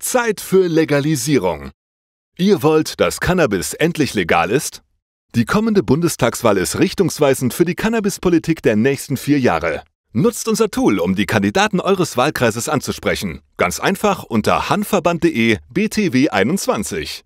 Zeit für Legalisierung. Ihr wollt, dass Cannabis endlich legal ist? Die kommende Bundestagswahl ist richtungsweisend für die Cannabispolitik der nächsten vier Jahre. Nutzt unser Tool, um die Kandidaten eures Wahlkreises anzusprechen. Ganz einfach unter hanverband.de btw21.